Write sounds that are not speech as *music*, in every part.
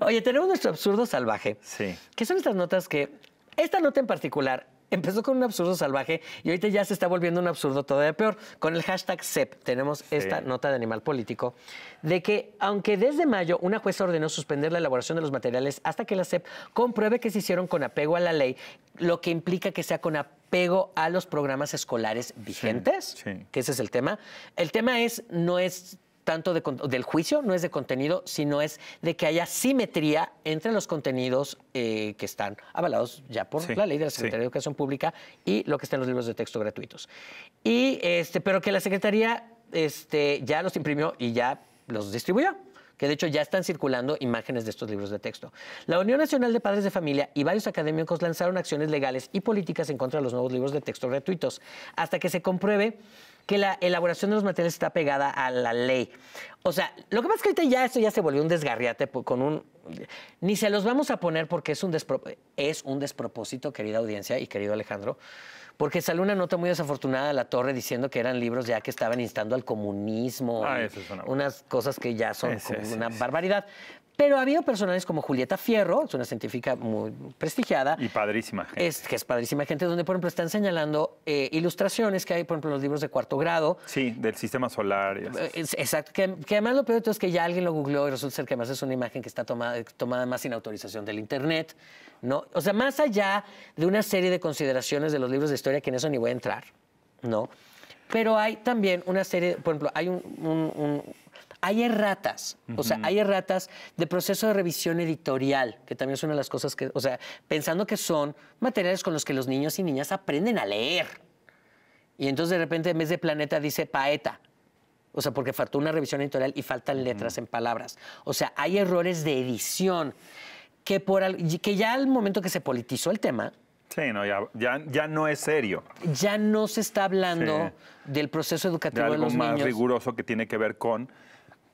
Oye, tenemos nuestro absurdo salvaje. Sí. ¿Qué son estas notas que... Esta nota en particular empezó con un absurdo salvaje y ahorita ya se está volviendo un absurdo todavía peor. Con el hashtag CEP tenemos esta nota de animal político de que, aunque desde mayo una jueza ordenó suspender la elaboración de los materiales hasta que la SEP compruebe que se hicieron con apego a la ley, lo que implica que sea con apego a los programas escolares vigentes, que ese es el tema. El tema es, no es tanto del juicio, no es de contenido, sino es de que haya simetría entre los contenidos eh, que están avalados ya por la ley de la Secretaría de Educación Pública y lo que está en los libros de texto gratuitos. Y, este, pero que la Secretaría este, ya los imprimió y ya los distribuyó que de hecho ya están circulando imágenes de estos libros de texto. La Unión Nacional de Padres de Familia y varios académicos lanzaron acciones legales y políticas en contra de los nuevos libros de texto gratuitos, hasta que se compruebe que la elaboración de los materiales está pegada a la ley. O sea, lo que pasa es que ahorita ya esto ya se volvió un desgarriate con un... Ni se los vamos a poner porque es un, es un despropósito, querida audiencia y querido Alejandro porque salió una nota muy desafortunada de la torre diciendo que eran libros ya que estaban instando al comunismo, ah, eso es una... unas cosas que ya son como una barbaridad. Pero ha habido personajes como Julieta Fierro, es una científica muy prestigiada. Y padrísima gente. Es, que es padrísima gente, donde, por ejemplo, están señalando eh, ilustraciones que hay, por ejemplo, en los libros de cuarto grado. Sí, del sistema solar. exacto. Que, además lo peor de todo es que ya alguien lo googleó y resulta ser que además es una imagen que está tomada, tomada más sin autorización del Internet. ¿no? O sea, más allá de una serie de consideraciones de los libros de historia, que en eso ni voy a entrar, ¿no? Pero hay también una serie, por ejemplo, hay un, hay erratas, o sea, hay erratas de proceso de revisión editorial, que también es una de las cosas que, o sea, pensando que son materiales con los que los niños y niñas aprenden a leer. Y entonces de repente en vez de planeta dice paeta. O sea, porque faltó una revisión editorial y faltan letras en palabras. O sea, hay errores de edición que, por, que ya al momento que se politizó el tema... Sí, no, ya, ya, no es serio. Ya no se está hablando del proceso educativo de, los de Algo más riguroso que tiene que ver con...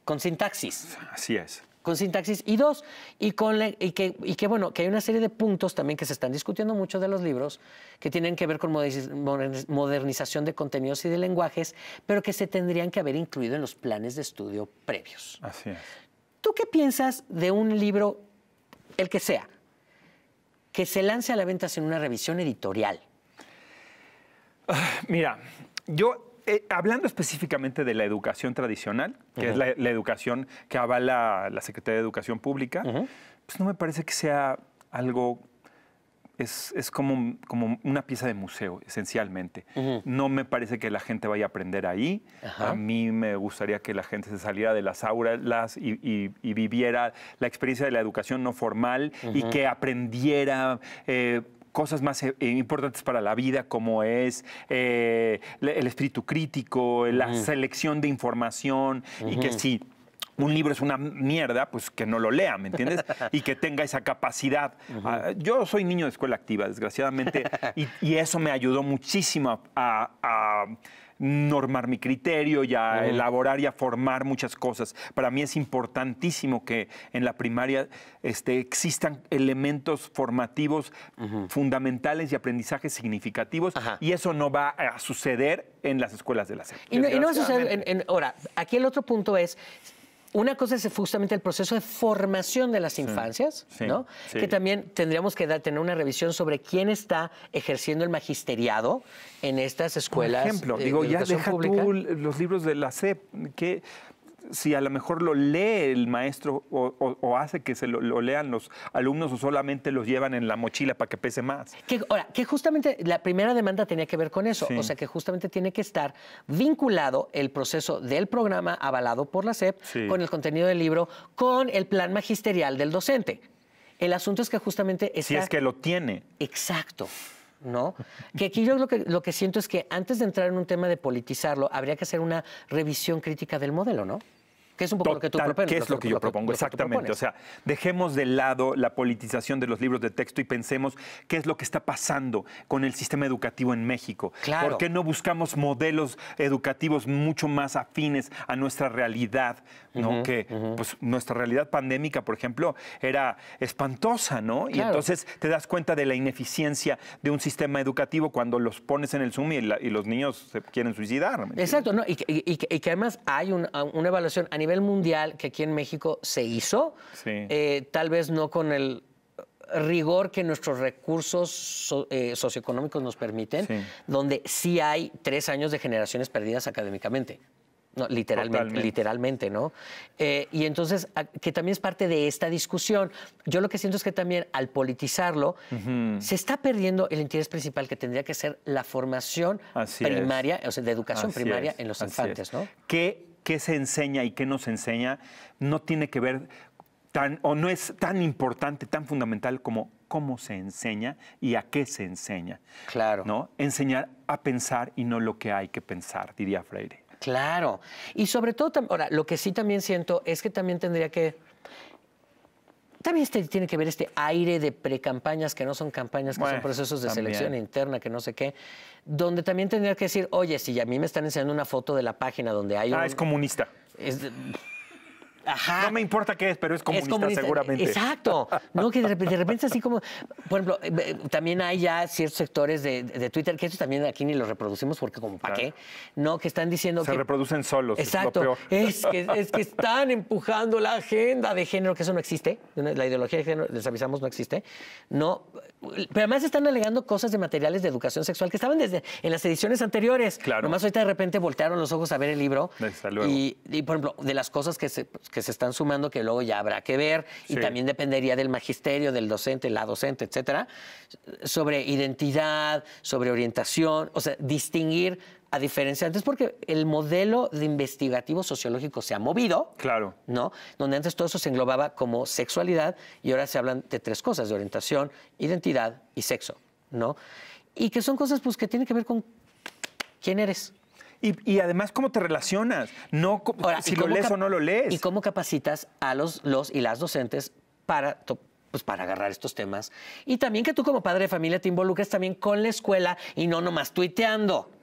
Con sintaxis. Así es con sintaxis y dos, y, con y, que, y que bueno, que hay una serie de puntos también que se están discutiendo mucho de los libros que tienen que ver con modernización de contenidos y de lenguajes, pero que se tendrían que haber incluido en los planes de estudio previos. Así es. ¿Tú qué piensas de un libro el que sea, que se lance a la venta sin una revisión editorial? Ah, mira, yo eh, hablando específicamente de la educación tradicional, que es la, educación que avala la Secretaría de Educación Pública, pues no me parece que sea algo es, como, como, una pieza de museo, esencialmente. No me parece que la gente vaya a aprender ahí. A mí me gustaría que la gente se saliera de las aulas y, viviera la experiencia de la educación no formal y que aprendiera... Eh, cosas más eh, importantes para la vida, como es eh, el espíritu crítico, la selección de información, y que sí, un libro es una mierda, pues que no lo lea, ¿me entiendes? *laughs* Y que tenga esa capacidad. Ah, yo soy niño de escuela activa, desgraciadamente, y, eso me ayudó muchísimo a, normar mi criterio y a elaborar y a formar muchas cosas. Para mí es importantísimo que en la primaria este, existan elementos formativos fundamentales y aprendizajes significativos y eso no va a suceder en las escuelas de la secundaria Y, no, va a suceder en, ahora, aquí el otro punto es, una cosa es justamente el proceso de formación de las infancias, ¿no? Que también tendríamos que dar, tener una revisión sobre quién está ejerciendo el magisteriado en estas escuelas. Por ejemplo, digo, ya deja tú los libros de la CEP, que si a lo mejor lo lee el maestro o, hace que se lo, lean los alumnos o solamente los llevan en la mochila para que pese más. Que, ahora, que justamente la primera demanda tenía que ver con eso, o sea que justamente tiene que estar vinculado el proceso del programa avalado por la SEP con el contenido del libro, con el plan magisterial del docente. El asunto es que justamente... Está... Si es que lo tiene. Exacto. ¿no? Que aquí yo lo que, lo que siento es que antes de entrar en un tema de politizarlo, habría que hacer una revisión crítica del modelo, ¿no? Que es un poco lo que tú propones. ¿Qué es lo que, yo propongo? exactamente. O sea, dejemos de lado la politización de los libros de texto y pensemos qué es lo que está pasando con el sistema educativo en México. Claro. ¿Por qué no buscamos modelos educativos mucho más afines a nuestra realidad? ¿no? que pues, nuestra realidad pandémica, por ejemplo, era espantosa, ¿no? Y entonces te das cuenta de la ineficiencia de un sistema educativo cuando los pones en el Zoom y, los niños se quieren suicidar. Exacto, ¿no? Y, que además hay una evaluación a nivel nivel mundial que aquí en México se hizo, eh, tal vez no con el rigor que nuestros recursos eh, socioeconómicos nos permiten, donde sí hay tres años de generaciones perdidas académicamente. literalmente, literalmente, ¿no? Eh, y entonces, que también es parte de esta discusión. Yo lo que siento es que también al politizarlo, se está perdiendo el interés principal que tendría que ser la formación primaria, o sea, de educación primaria en los infantes, ¿no? qué se enseña y qué no se enseña no tiene que ver tan, o no es tan importante, tan fundamental como cómo se enseña y a qué se enseña. Claro. ¿no? Enseñar a pensar y no lo que hay que pensar, diría Freire. Claro. Y sobre todo, ahora, lo que sí también siento es que también tendría que también este tiene que ver este aire de precampañas que no son campañas, que son procesos de selección interna, que no sé qué, donde también tendría que decir, oye, si a mí me están enseñando una foto de la página donde hay... Ah, es comunista. Es no me importa qué es, pero es comunista, seguramente. Exacto. No, que de repente, de así como. Por ejemplo, eh, eh, también hay ya ciertos sectores de, Twitter, que eso también aquí ni lo reproducimos porque, como, ¿para qué? No, que están diciendo Se que. Se reproducen solos. Exacto. Es, que, es que están empujando la agenda de género, que eso no existe. La ideología de género, les avisamos, no existe. No. Pero además están alegando cosas de materiales de educación sexual que estaban desde en las ediciones anteriores. Claro. Nomás ahorita de repente voltearon los ojos a ver el libro. Y, por ejemplo, de las cosas que se, que que se están sumando que luego ya habrá que ver y también dependería del magisterio, del docente, la docente, etcétera, sobre identidad, sobre orientación, o sea, distinguir a diferencia antes porque el modelo de investigativo sociológico se ha movido. Claro. ¿No? Donde antes todo eso se englobaba como sexualidad y ahora se hablan de tres cosas, de orientación, identidad y sexo, ¿no? Y que son cosas pues que tienen que ver con quién eres, y, además, ¿cómo te relacionas? No, si lo lees o no lo lees. ¿Y cómo capacitas a los, los y las docentes para, pues, para agarrar estos temas? Y también que tú como padre de familia te involucres también con la escuela y no nomás tuiteando.